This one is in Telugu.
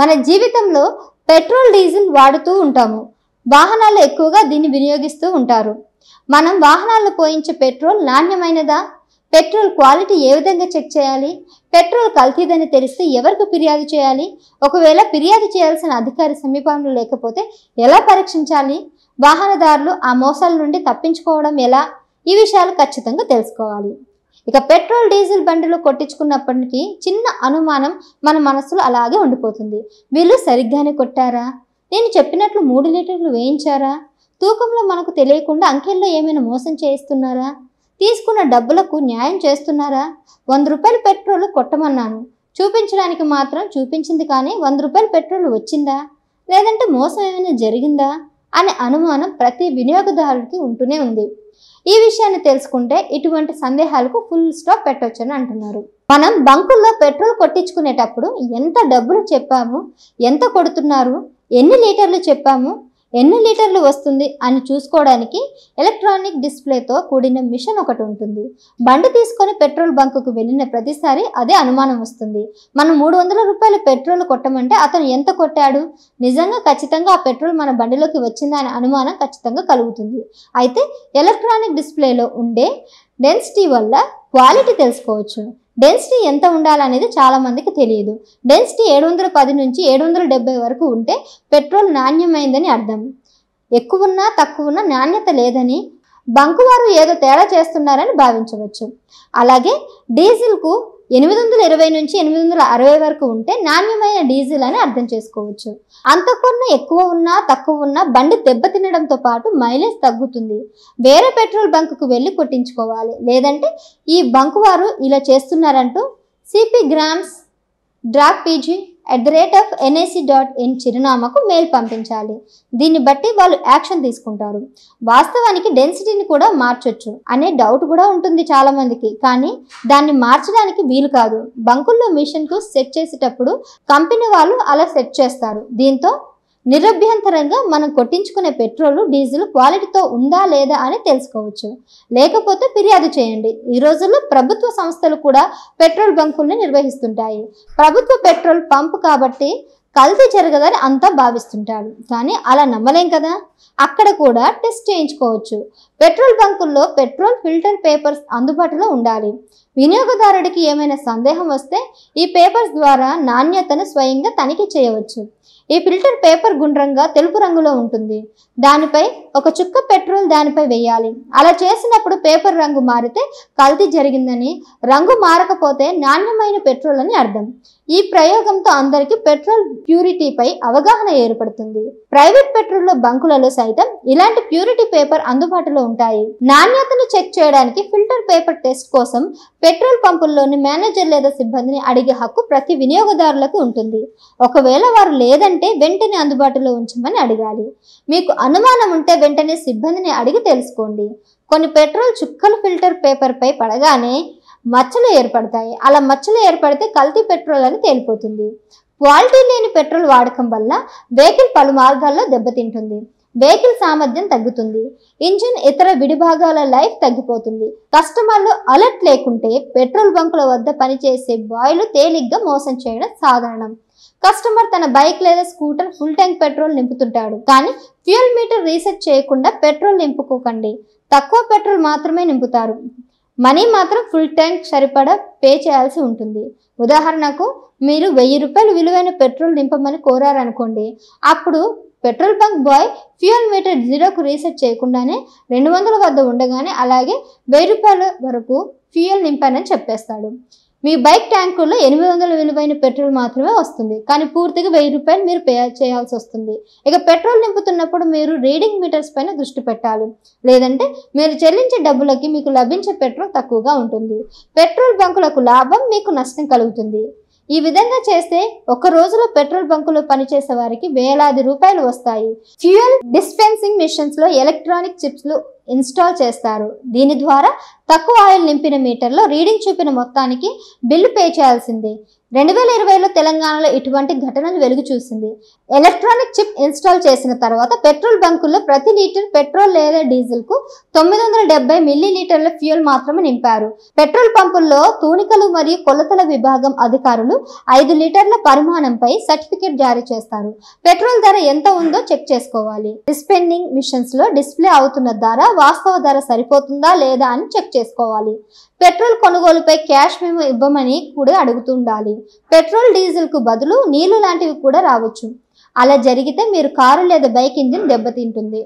మన జీవితంలో పెట్రోల్ డీజిల్ వాడుతూ ఉంటాము వాహనాలు ఎక్కువగా దీన్ని వినియోగిస్తూ ఉంటారు మనం వాహనాల్లో పోయించే పెట్రోల్ నాణ్యమైనదా పెట్రోల్ క్వాలిటీ ఏ విధంగా చెక్ చేయాలి పెట్రోల్ కల్తీదని తెలిస్తే ఎవరికి ఫిర్యాదు చేయాలి ఒకవేళ ఫిర్యాదు చేయాల్సిన అధికారి సమీపంలో లేకపోతే ఎలా పరీక్షించాలి వాహనదారులు ఆ మోసాల నుండి తప్పించుకోవడం ఎలా ఈ విషయాలు ఖచ్చితంగా తెలుసుకోవాలి ఇక పెట్రోల్ డీజిల్ బండిలో కొట్టించుకున్నప్పటికీ చిన్న అనుమానం మన మనసులో అలాగే ఉండిపోతుంది వీళ్ళు సరిగ్గానే కొట్టారా నేను చెప్పినట్లు మూడు లీటర్లు వేయించారా తూకంలో మనకు తెలియకుండా అంకెల్లో ఏమైనా మోసం చేయిస్తున్నారా తీసుకున్న డబ్బులకు న్యాయం చేస్తున్నారా వంద రూపాయలు పెట్రోల్ కొట్టమన్నాను చూపించడానికి మాత్రం చూపించింది కానీ వంద రూపాయలు పెట్రోల్ వచ్చిందా లేదంటే మోసం ఏమైనా జరిగిందా అనే అనుమానం ప్రతి వినియోగదారుడికి ఉంటూనే ఉంది ఈ విషయాన్ని తెలుసుకుంటే ఇటువంటి సందేహాలకు ఫుల్ స్టాప్ పెట్టొచ్చని అంటున్నారు మనం బంకుల్లో పెట్రోల్ కొట్టించుకునేటప్పుడు ఎంత డబ్బులు చెప్పాము ఎంత కొడుతున్నారు ఎన్ని లీటర్లు చెప్పాము ఎన్ని లీటర్లు వస్తుంది అని చూసుకోవడానికి ఎలక్ట్రానిక్ డిస్ప్లేతో కూడిన మిషన్ ఒకటి ఉంటుంది బండి తీసుకొని పెట్రోల్ బంకుకు వెళ్ళిన ప్రతిసారి అదే అనుమానం వస్తుంది మనం మూడు వందల రూపాయలు పెట్రోల్ కొట్టమంటే అతను ఎంత కొట్టాడు నిజంగా ఖచ్చితంగా ఆ పెట్రోల్ మన బండిలోకి వచ్చిందా అనే అనుమానం ఖచ్చితంగా కలుగుతుంది అయితే ఎలక్ట్రానిక్ డిస్ప్లేలో ఉండే డెన్సిటీ వల్ల క్వాలిటీ తెలుసుకోవచ్చు డెన్సిటీ ఎంత ఉండాలనేది చాలా మందికి తెలియదు డెన్సిటీ ఏడు వందల పది నుంచి ఏడు వందల డెబ్బై వరకు ఉంటే పెట్రోల్ నాణ్యమైందని అర్థం ఎక్కువన్నా తక్కువన్నా నాణ్యత లేదని బంకువారు ఏదో తేడా చేస్తున్నారని భావించవచ్చు అలాగే డీజిల్కు ఎనిమిది వందల ఇరవై నుంచి ఎనిమిది వందల అరవై వరకు ఉంటే నాణ్యమైన డీజిల్ అని అర్థం చేసుకోవచ్చు అంతకన్నా ఎక్కువ ఉన్నా తక్కువ ఉన్నా బండి దెబ్బతినడంతో పాటు మైలేజ్ తగ్గుతుంది వేరే పెట్రోల్ బంకుకు వెళ్ళి కొట్టించుకోవాలి లేదంటే ఈ బంకు వారు ఇలా చేస్తున్నారంటూ సిపి గ్రామ్స్ డ్రాక్ PG at the rate of NIC dot in చిరునామాకు మెయిల్ పంపించాలి దీన్ని బట్టి వాళ్ళు యాక్షన్ తీసుకుంటారు వాస్తవానికి డెన్సిటీని కూడా మార్చొచ్చు అనే డౌట్ కూడా ఉంటుంది చాలామందికి కానీ దాన్ని మార్చడానికి వీలు కాదు బంకుల్లో మిషన్కు సెట్ చేసేటప్పుడు కంపెనీ వాళ్ళు అలా సెట్ చేస్తారు దీంతో నిరభ్యంతరంగా మనం కొట్టించుకునే పెట్రోల్ డీజిల్ క్వాలిటీతో ఉందా లేదా అని తెలుసుకోవచ్చు లేకపోతే ఫిర్యాదు చేయండి ఈ రోజుల్లో ప్రభుత్వ సంస్థలు కూడా పెట్రోల్ బంకుల్ని నిర్వహిస్తుంటాయి ప్రభుత్వ పెట్రోల్ పంప్ కాబట్టి కల్తీ జరగదని అంతా భావిస్తుంటాడు కానీ అలా నమ్మలేం కదా అక్కడ కూడా టెస్ట్ చేయించుకోవచ్చు పెట్రోల్ బంకుల్లో పెట్రోల్ ఫిల్టర్ పేపర్స్ అందుబాటులో ఉండాలి వినియోగదారుడికి ఏమైనా సందేహం వస్తే ఈ పేపర్స్ ద్వారా నాణ్యతను స్వయంగా తనిఖీ చేయవచ్చు ఈ ఫిల్టర్ పేపర్ గుండ్రంగా తెలుపు రంగులో ఉంటుంది దానిపై ఒక చుక్క పెట్రోల్ దానిపై వేయాలి అలా చేసినప్పుడు పేపర్ రంగు మారితే కల్తీ జరిగిందని రంగు మారకపోతే నాణ్యమైన పెట్రోల్ అని అర్థం ఈ ప్రయోగంతో అందరికీ పెట్రోల్ ప్యూరిటీపై అవగాహన ఏర్పడుతుంది ప్రైవేట్ పెట్రోల్ బంకులలో సైతం ఇలాంటి ప్యూరిటీ పేపర్ అందుబాటులో ఉంటాయి నాణ్యతను చెక్ చేయడానికి ఫిల్టర్ పేపర్ టెస్ట్ కోసం పెట్రోల్ పంపుల్లోని మేనేజర్ లేదా సిబ్బందిని అడిగే హక్కు ప్రతి వినియోగదారులకు ఉంటుంది ఒకవేళ వారు లేదంటే వెంటనే అందుబాటులో ఉంచమని అడగాలి మీకు అనుమానం ఉంటే వెంటనే సిబ్బందిని అడిగి తెలుసుకోండి కొన్ని పెట్రోల్ చుక్కల ఫిల్టర్ పేపర్పై పడగానే మచ్చలు ఏర్పడతాయి అలా మచ్చలు ఏర్పడితే కల్తీ పెట్రోల్ అని తేలిపోతుంది క్వాలిటీ లేని పెట్రోల్ వాడకం వల్ల వెహికల్ పలు మార్గాల్లో దెబ్బతింటుంది వెహికల్ సామర్థ్యం తగ్గుతుంది ఇంజిన్ ఇతర విడిభాగాల లైఫ్ తగ్గిపోతుంది కస్టమర్లు అలర్ట్ లేకుంటే పెట్రోల్ బంకుల వద్ద పనిచేసే బాయ్లు తేలిగ్గా మోసం చేయడం సాధారణం కస్టమర్ తన బైక్ లేదా స్కూటర్ ఫుల్ ట్యాంక్ పెట్రోల్ నింపుతుంటాడు కానీ ఫ్యూయల్ మీటర్ రీసెర్చ్ చేయకుండా పెట్రోల్ నింపుకోకండి తక్కువ పెట్రోల్ మాత్రమే నింపుతారు మనీ మాత్రం ఫుల్ ట్యాంక్ సరిపడా పే చేయాల్సి ఉంటుంది ఉదాహరణకు మీరు వెయ్యి రూపాయలు విలువైన పెట్రోల్ నింపమని కోరారనుకోండి అప్పుడు petrol bunk boy fuel meter జీరోకు రీసెట్ చేయకుండానే రెండు వందల వద్ద ఉండగానే అలాగే వెయ్యి రూపాయల వరకు ఫ్యూయల్ నింపానని చెప్పేస్తాడు మీ బైక్ ట్యాంకుల్లో ఎనిమిది వందల విలువైన పెట్రోల్ మాత్రమే వస్తుంది కానీ పూర్తిగా వెయ్యి రూపాయలు మీరు పే చేయాల్సి వస్తుంది ఇక పెట్రోల్ నింపుతున్నప్పుడు మీరు రీడింగ్ మీటర్స్ పైన దృష్టి పెట్టాలి లేదంటే మీరు చెల్లించే డబ్బులకి మీకు లభించే పెట్రోల్ తక్కువగా ఉంటుంది పెట్రోల్ బంకులకు లాభం మీకు నష్టం కలుగుతుంది ఈ విధంగా చేస్తే ఒక రోజులో పెట్రోల్ బంకులో పనిచేసే వారికి వేలాది రూపాయలు వస్తాయి ఫ్యూయల్ డిస్పెన్సింగ్ మిషన్స్లో ఎలక్ట్రానిక్ చిప్స్లు ఇన్స్టాల్ చేస్తారు దీని ద్వారా తక్కువ ఆయిల్ నింపిన మీటర్లో రీడింగ్ చూపిన మొత్తానికి బిల్లు పే చేయాల్సిందే రెండు వేల ఇరవైలో తెలంగాణలో ఇటువంటి ఘటనలు వెలుగు చూసింది ఎలక్ట్రానిక్ చిప్ ఇన్స్టాల్ చేసిన తర్వాత పెట్రోల్ బంకుల్లో ప్రతి లీటర్ పెట్రోల్ లేదా డీజిల్కు తొమ్మిది వందల డెబ్బై మిల్లీ లీటర్ల ఫ్యూయల్ మాత్రమే నింపారు పెట్రోల్ పంపుల్లో తూనికలు మరియు కొలతల విభాగం అధికారులు ఐదు లీటర్ల పరిమాణంపై సర్టిఫికేట్ జారీ చేస్తారు పెట్రోల్ ధర ఎంత ఉందో చెక్ చేసుకోవాలి డిస్పెండింగ్ మిషన్స్ లో డిస్ప్లే అవుతున్న ధర వాస్తవ ధర సరిపోతుందా లేదా అని చెక్ చేసుకోవాలి పెట్రోల్ కొనుగోలుపై క్యాష్ మేము ఇవ్వమని కూడా అడుగుతుండాలి పెట్రోల్ డీజిల్కు బదులు నీళ్లు లాంటివి కూడా రావచ్చు అలా జరిగితే మీరు కారు లేదా బైక్ ఇంజిన్ దెబ్బతింటుంది